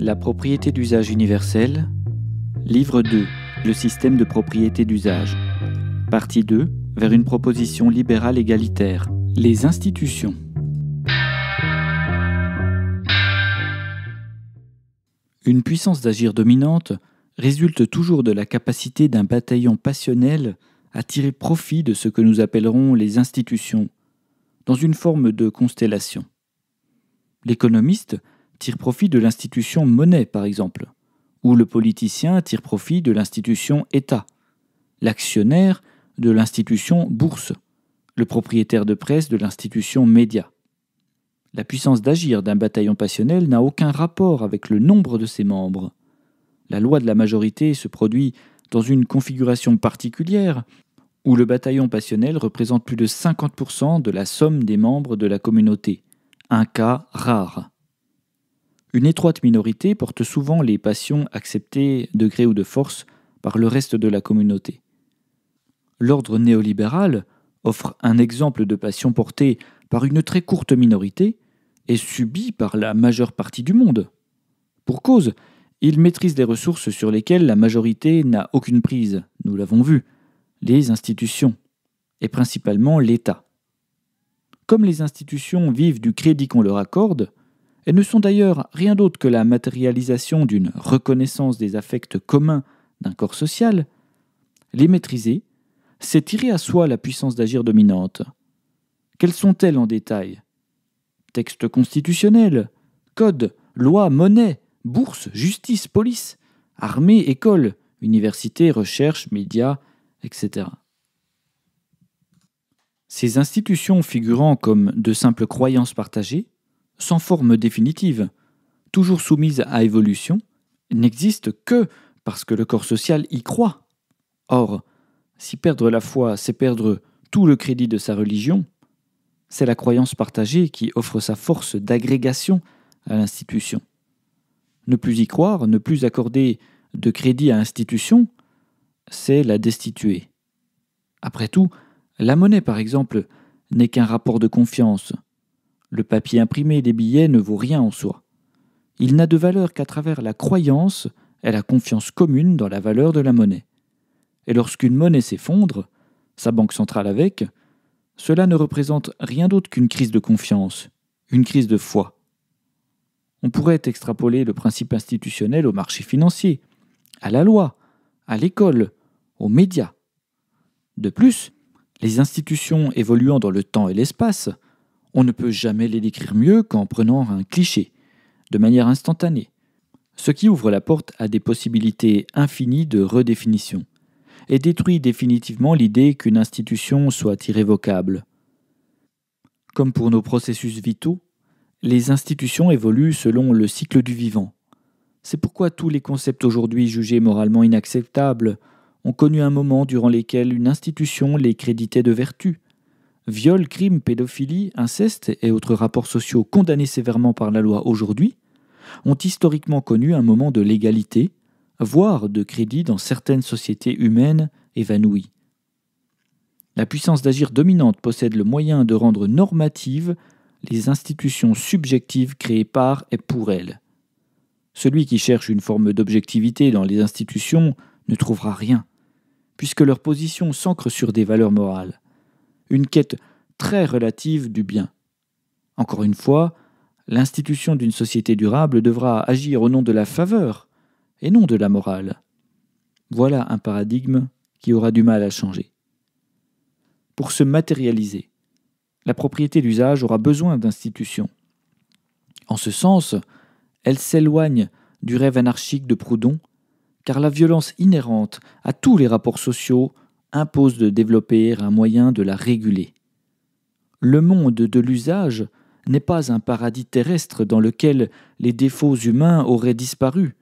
La propriété d'usage universel. Livre 2. Le système de propriété d'usage. Partie 2. Vers une proposition libérale égalitaire. Les institutions. Une puissance d'agir dominante résulte toujours de la capacité d'un bataillon passionnel à tirer profit de ce que nous appellerons les institutions, dans une forme de constellation. L'économiste tire profit de l'institution monnaie, par exemple, ou le politicien tire profit de l'institution État, l'actionnaire de l'institution bourse, le propriétaire de presse de l'institution média. La puissance d'agir d'un bataillon passionnel n'a aucun rapport avec le nombre de ses membres. La loi de la majorité se produit dans une configuration particulière où le bataillon passionnel représente plus de 50% de la somme des membres de la communauté, un cas rare. Une étroite minorité porte souvent les passions acceptées de gré ou de force par le reste de la communauté. L'ordre néolibéral offre un exemple de passion portée par une très courte minorité et subie par la majeure partie du monde. Pour cause, il maîtrise des ressources sur lesquelles la majorité n'a aucune prise, nous l'avons vu, les institutions, et principalement l'État. Comme les institutions vivent du crédit qu'on leur accorde, elles ne sont d'ailleurs rien d'autre que la matérialisation d'une reconnaissance des affects communs d'un corps social. Les maîtriser, c'est tirer à soi la puissance d'agir dominante. Quelles sont-elles en détail Textes constitutionnels, codes, lois, monnaie, bourse, justice, police, armée, école, université, recherche, médias, etc. Ces institutions figurant comme de simples croyances partagées sans forme définitive, toujours soumise à évolution, n'existe que parce que le corps social y croit. Or, si perdre la foi, c'est perdre tout le crédit de sa religion, c'est la croyance partagée qui offre sa force d'agrégation à l'institution. Ne plus y croire, ne plus accorder de crédit à l'institution, c'est la destituer. Après tout, la monnaie, par exemple, n'est qu'un rapport de confiance, le papier imprimé des billets ne vaut rien en soi. Il n'a de valeur qu'à travers la croyance et la confiance commune dans la valeur de la monnaie. Et lorsqu'une monnaie s'effondre, sa banque centrale avec, cela ne représente rien d'autre qu'une crise de confiance, une crise de foi. On pourrait extrapoler le principe institutionnel au marché financier, à la loi, à l'école, aux médias. De plus, les institutions évoluant dans le temps et l'espace, on ne peut jamais les décrire mieux qu'en prenant un cliché, de manière instantanée, ce qui ouvre la porte à des possibilités infinies de redéfinition, et détruit définitivement l'idée qu'une institution soit irrévocable. Comme pour nos processus vitaux, les institutions évoluent selon le cycle du vivant. C'est pourquoi tous les concepts aujourd'hui jugés moralement inacceptables ont connu un moment durant lequel une institution les créditait de vertu, viols, crimes, pédophilie, inceste et autres rapports sociaux condamnés sévèrement par la loi aujourd'hui, ont historiquement connu un moment de légalité, voire de crédit dans certaines sociétés humaines évanouies. La puissance d'agir dominante possède le moyen de rendre normative les institutions subjectives créées par et pour elles. Celui qui cherche une forme d'objectivité dans les institutions ne trouvera rien, puisque leur position s'ancre sur des valeurs morales une quête très relative du bien. Encore une fois, l'institution d'une société durable devra agir au nom de la faveur et non de la morale. Voilà un paradigme qui aura du mal à changer. Pour se matérialiser, la propriété d'usage aura besoin d'institutions. En ce sens, elle s'éloigne du rêve anarchique de Proudhon, car la violence inhérente à tous les rapports sociaux impose de développer un moyen de la réguler. Le monde de l'usage n'est pas un paradis terrestre dans lequel les défauts humains auraient disparu,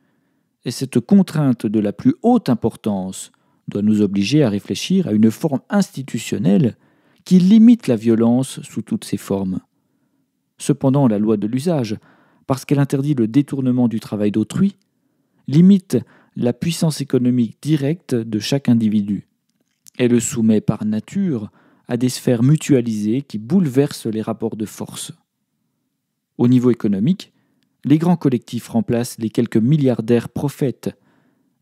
et cette contrainte de la plus haute importance doit nous obliger à réfléchir à une forme institutionnelle qui limite la violence sous toutes ses formes. Cependant, la loi de l'usage, parce qu'elle interdit le détournement du travail d'autrui, limite la puissance économique directe de chaque individu. Elle le soumet par nature à des sphères mutualisées qui bouleversent les rapports de force. Au niveau économique, les grands collectifs remplacent les quelques milliardaires prophètes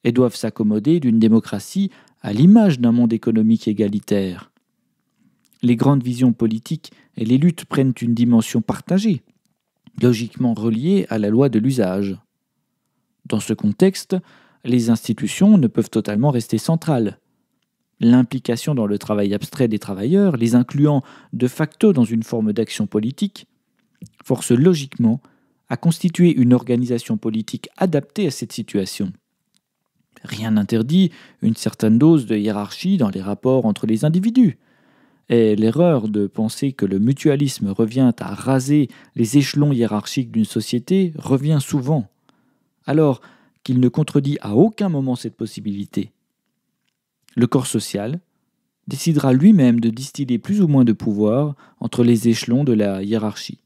et doivent s'accommoder d'une démocratie à l'image d'un monde économique égalitaire. Les grandes visions politiques et les luttes prennent une dimension partagée, logiquement reliée à la loi de l'usage. Dans ce contexte, les institutions ne peuvent totalement rester centrales l'implication dans le travail abstrait des travailleurs, les incluant de facto dans une forme d'action politique, force logiquement à constituer une organisation politique adaptée à cette situation. Rien n'interdit une certaine dose de hiérarchie dans les rapports entre les individus. Et l'erreur de penser que le mutualisme revient à raser les échelons hiérarchiques d'une société revient souvent, alors qu'il ne contredit à aucun moment cette possibilité. Le corps social décidera lui-même de distiller plus ou moins de pouvoir entre les échelons de la hiérarchie,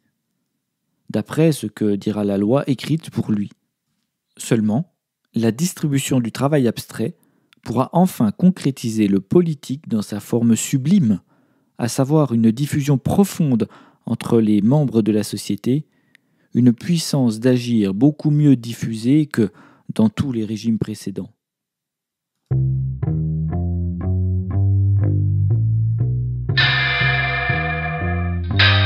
d'après ce que dira la loi écrite pour lui. Seulement, la distribution du travail abstrait pourra enfin concrétiser le politique dans sa forme sublime, à savoir une diffusion profonde entre les membres de la société, une puissance d'agir beaucoup mieux diffusée que dans tous les régimes précédents.